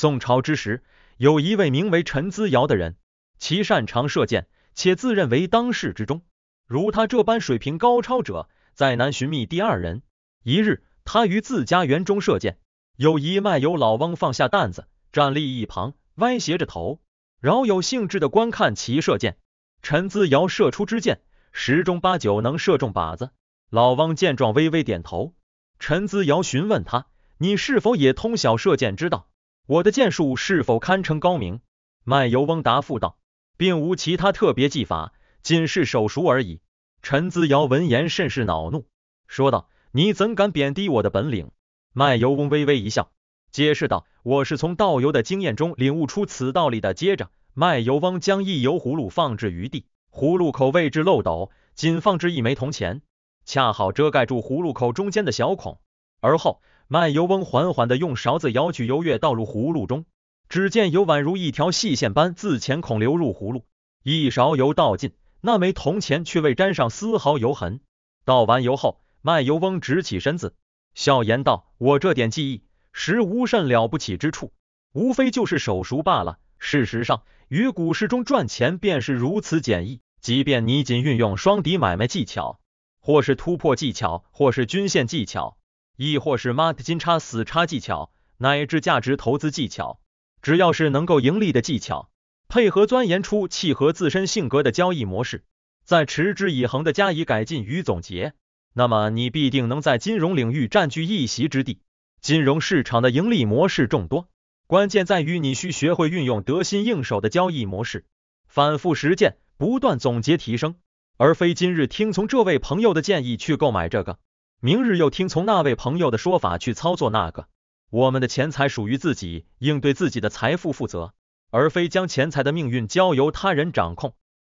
宋朝之时，有一位名为陈资尧的人，其擅长射箭，且自认为当世之中，如他这般水平高超者，再难寻觅第二人。一日，他于自家园中射箭，有一卖油老翁放下担子，站立一旁，歪斜着头，饶有兴致的观看其射箭。陈资尧射出之箭，十中八九能射中靶子。老翁见状，微微点头。陈资尧询问他：“你是否也通晓射箭之道？”我的剑术是否堪称高明？卖油翁答复道，并无其他特别技法，仅是手熟而已。陈姿瑶闻言甚是恼怒，说道：“你怎敢贬低我的本领？”卖油翁微微一笑，解释道：“我是从道油的经验中领悟出此道理的。”接着，卖油翁将一油葫芦放置于地，葫芦口位置漏斗，仅放置一枚铜钱，恰好遮盖住葫芦口中间的小孔，而后。卖油翁缓缓地用勺子舀取油液，倒入葫芦中。只见油宛如一条细线般自浅孔流入葫芦。一勺油倒尽，那枚铜钱却未沾上丝毫油痕。倒完油后，卖油翁直起身子，笑言道：“我这点技艺，实无甚了不起之处，无非就是手熟罢了。事实上，于股市中赚钱便是如此简易。即便你仅运用双底买卖技巧，或是突破技巧，或是均线技巧。”亦或是 m r k 金叉死叉技巧，乃至价值投资技巧，只要是能够盈利的技巧，配合钻研出契合自身性格的交易模式，在持之以恒的加以改进与总结，那么你必定能在金融领域占据一席之地。金融市场的盈利模式众多，关键在于你需学会运用得心应手的交易模式，反复实践，不断总结提升，而非今日听从这位朋友的建议去购买这个。明日又听从那位朋友的说法去操作那个。我们的钱财属于自己，应对自己的财富负责，而非将钱财的命运交由他人掌控。